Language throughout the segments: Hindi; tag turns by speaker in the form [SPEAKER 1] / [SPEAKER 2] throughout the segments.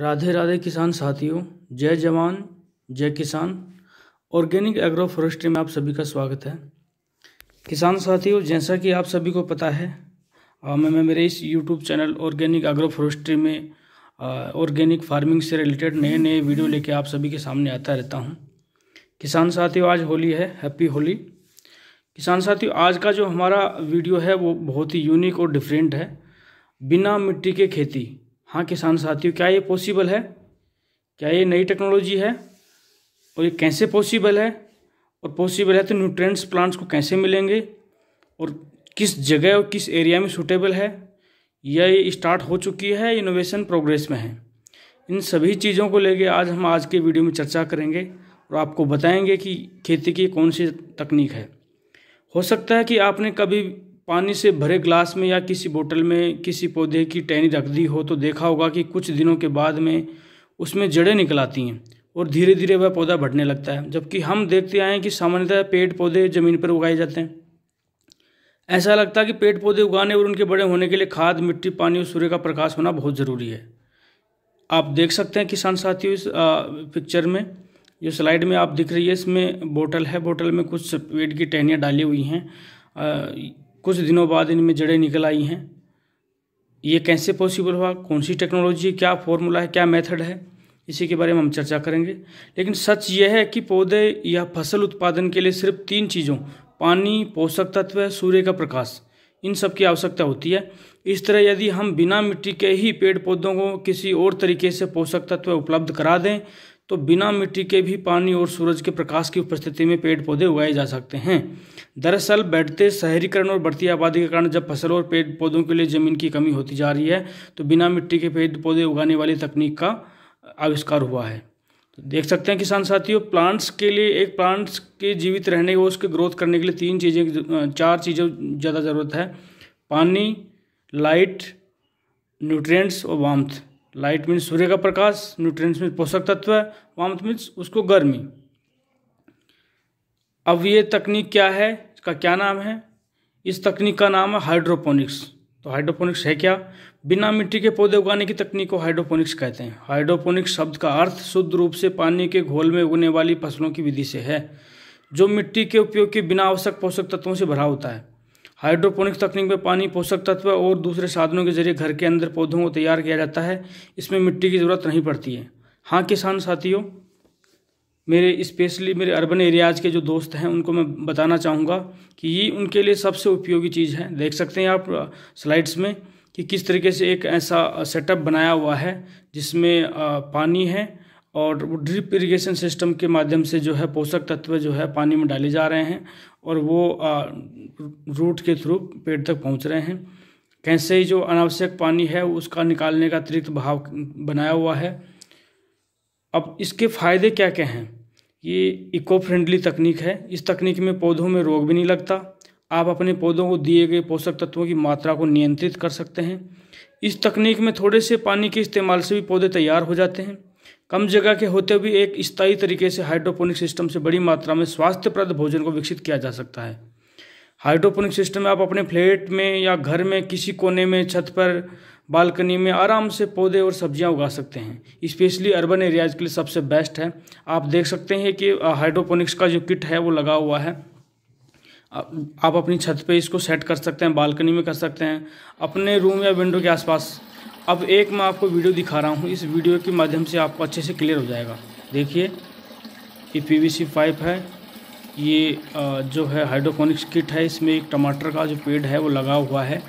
[SPEAKER 1] राधे राधे किसान साथियों जय जवान जय किसान ऑर्गेनिक एग्रो फॉरेस्ट्री में आप सभी का स्वागत है किसान साथियों जैसा कि आप सभी को पता है आ, मैं, मैं मेरे इस YouTube channel organic agroforestry में ऑर्गेनिक फार्मिंग से रिलेटेड नए नए वीडियो लेके आप सभी के सामने आता रहता हूँ किसान साथियों आज होली है हैप्पी होली किसान साथियों आज का जो हमारा वीडियो है वो बहुत ही यूनिक और डिफरेंट है बिना मिट्टी के खेती हाँ किसान साथियों क्या ये पॉसिबल है क्या ये नई टेक्नोलॉजी है और ये कैसे पॉसिबल है और पॉसिबल है तो न्यूट्रेंट्स प्लांट्स को कैसे मिलेंगे और किस जगह और किस एरिया में सूटेबल है या ये स्टार्ट हो चुकी है इनोवेशन प्रोग्रेस में है इन सभी चीज़ों को लेके आज हम आज के वीडियो में चर्चा करेंगे और आपको बताएंगे कि खेती की कौन सी तकनीक है हो सकता है कि आपने कभी पानी से भरे ग्लास में या किसी बोतल में किसी पौधे की टहनी रख दी हो तो देखा होगा कि कुछ दिनों के बाद में उसमें जड़ें निकल आती हैं और धीरे धीरे वह पौधा बढ़ने लगता है जबकि हम देखते आए हैं कि सामान्यतः पेड़ पौधे ज़मीन पर उगाए जाते हैं ऐसा लगता है कि पेड़ पौधे उगाने और उनके बड़े होने के लिए खाद मिट्टी पानी और सूर्य का प्रकाश होना बहुत ज़रूरी है आप देख सकते हैं किसान साथियों इस पिक्चर में जो स्लाइड में आप दिख रही है इसमें बोतल है बोतल में कुछ पेड़ की टहनियाँ डाली हुई हैं कुछ दिनों बाद इनमें जड़ें निकल आई हैं ये कैसे पॉसिबल हुआ कौन सी टेक्नोलॉजी क्या फॉर्मूला है क्या मेथड है इसी के बारे में हम चर्चा करेंगे लेकिन सच यह है कि पौधे या फसल उत्पादन के लिए सिर्फ तीन चीज़ों पानी पोषक तत्व सूर्य का प्रकाश इन सब की आवश्यकता होती है इस तरह यदि हम बिना मिट्टी के ही पेड़ पौधों को किसी और तरीके से पोषक तत्व उपलब्ध करा दें तो बिना मिट्टी के भी पानी और सूरज के प्रकाश की उपस्थिति में पेड़ पौधे उगाए जा सकते हैं दरअसल बढ़ते शहरीकरण और बढ़ती आबादी के कारण जब फसल और पेड़ पौधों के लिए ज़मीन की कमी होती जा रही है तो बिना मिट्टी के पेड़ पौधे उगाने वाली तकनीक का आविष्कार हुआ है तो देख सकते हैं किसान साथियों प्लांट्स के लिए एक प्लांट्स के जीवित रहने और उसके ग्रोथ करने के लिए तीन चीज़ें चार चीज़ों ज़्यादा ज़रूरत है पानी लाइट न्यूट्रिएंट्स और वाम्थ लाइट मीन्स सूर्य का प्रकाश न्यूट्रिएंट्स मीन्स पोषक तत्व वामत मीन्स उसको गर्मी अब ये तकनीक क्या है इसका क्या नाम है इस तकनीक का नाम है हाइड्रोपोनिक्स तो हाइड्रोपोनिक्स है क्या बिना मिट्टी के पौधे उगाने की तकनीक को हाइड्रोपोनिक्स कहते हैं हाइड्रोपोनिक्स शब्द का अर्थ शुद्ध रूप से पानी के घोल में उगने वाली फसलों की विधि से है जो मिट्टी के उपयोग के बिना आवश्यक पोषक तत्वों से भरा होता है हाइड्रोपोनिक्स तकनीक में पानी पोषक तत्व और दूसरे साधनों के जरिए घर के अंदर पौधों को तैयार किया जाता है इसमें मिट्टी की ज़रूरत नहीं पड़ती है हाँ किसान साथियों मेरे स्पेशली मेरे अर्बन एरियाज़ के जो दोस्त हैं उनको मैं बताना चाहूँगा कि ये उनके लिए सबसे उपयोगी चीज़ है देख सकते हैं आप स्लाइड्स में कि किस तरीके से एक ऐसा सेटअप बनाया हुआ है जिसमें पानी है और वो ड्रिप इरिगेशन सिस्टम के माध्यम से जो है पोषक तत्व जो है पानी में डाले जा रहे हैं और वो रूट के थ्रू पेड़ तक पहुंच रहे हैं कैसे ही जो अनावश्यक पानी है उसका निकालने का अतिरिक्त भाव बनाया हुआ है अब इसके फायदे क्या क्या हैं ये इको फ्रेंडली तकनीक है इस तकनीक में पौधों में रोग भी नहीं लगता आप अपने पौधों को दिए गए पोषक तत्वों की मात्रा को नियंत्रित कर सकते हैं इस तकनीक में थोड़े से पानी के इस्तेमाल से भी पौधे तैयार हो जाते हैं कम जगह के होते हुए एक स्थायी तरीके से हाइड्रोपोनिक सिस्टम से बड़ी मात्रा में स्वास्थ्यप्रद भोजन को विकसित किया जा सकता है हाइड्रोपोनिक सिस्टम में आप अपने फ्लैट में या घर में किसी कोने में छत पर बालकनी में आराम से पौधे और सब्जियां उगा सकते हैं स्पेशली अर्बन एरियाज़ के लिए सबसे बेस्ट है आप देख सकते हैं कि हाइड्रोपोनिक्स का जो किट है वो लगा हुआ है आप अपनी छत पे इसको सेट कर सकते हैं बालकनी में कर सकते हैं अपने रूम या विंडो के आसपास अब एक मैं आपको वीडियो दिखा रहा हूँ इस वीडियो के माध्यम से आपको अच्छे से क्लियर हो जाएगा देखिए ये पीवीसी पाइप है ये जो है हाइड्रोपोनिक्स किट है इसमें एक टमाटर का जो पेड़ है वो लगा हुआ है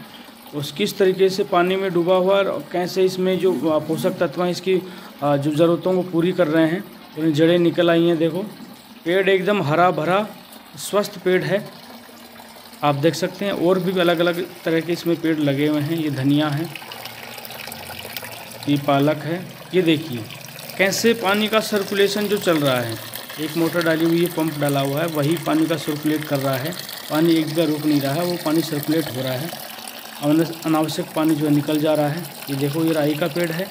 [SPEAKER 1] उस किस तरीके से पानी में डूबा हुआ है और कैसे इसमें जो पोषक तत्व हैं इसकी जो ज़रूरतों को पूरी कर रहे हैं उन्हें जड़ें निकल आई हैं देखो पेड़ एकदम हरा भरा स्वस्थ पेड़ है आप देख सकते हैं और भी अलग अलग तरह के इसमें पेड़ लगे हुए हैं ये धनिया है ये पालक है ये देखिए कैसे पानी का सर्कुलेशन जो चल रहा है एक मोटर डाली हुई है पंप डाला हुआ है वही पानी का सर्कुलेट कर रहा है पानी एक जगह रुक नहीं रहा है वो पानी सर्कुलेट हो रहा है अनावश्यक पानी जो है निकल जा रहा है ये देखो ये राई का पेड़ है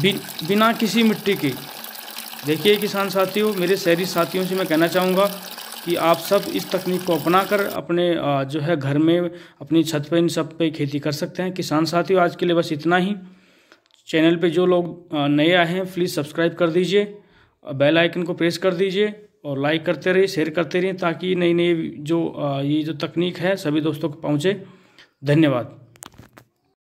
[SPEAKER 1] बि, बिना किसी मिट्टी के देखिए किसान साथियों मेरे शहरी साथियों से मैं कहना चाहूँगा कि आप सब इस तकनीक को अपनाकर अपने जो है घर में अपनी छत पर इन सब पे खेती कर सकते हैं किसान साथियों आज के लिए बस इतना ही चैनल पे जो लोग नए आए हैं प्लीज़ सब्सक्राइब कर दीजिए बेल आइकन को प्रेस कर दीजिए और लाइक करते रहिए शेयर करते रहिए ताकि नई नई जो ये जो तकनीक है सभी दोस्तों को पहुँचे धन्यवाद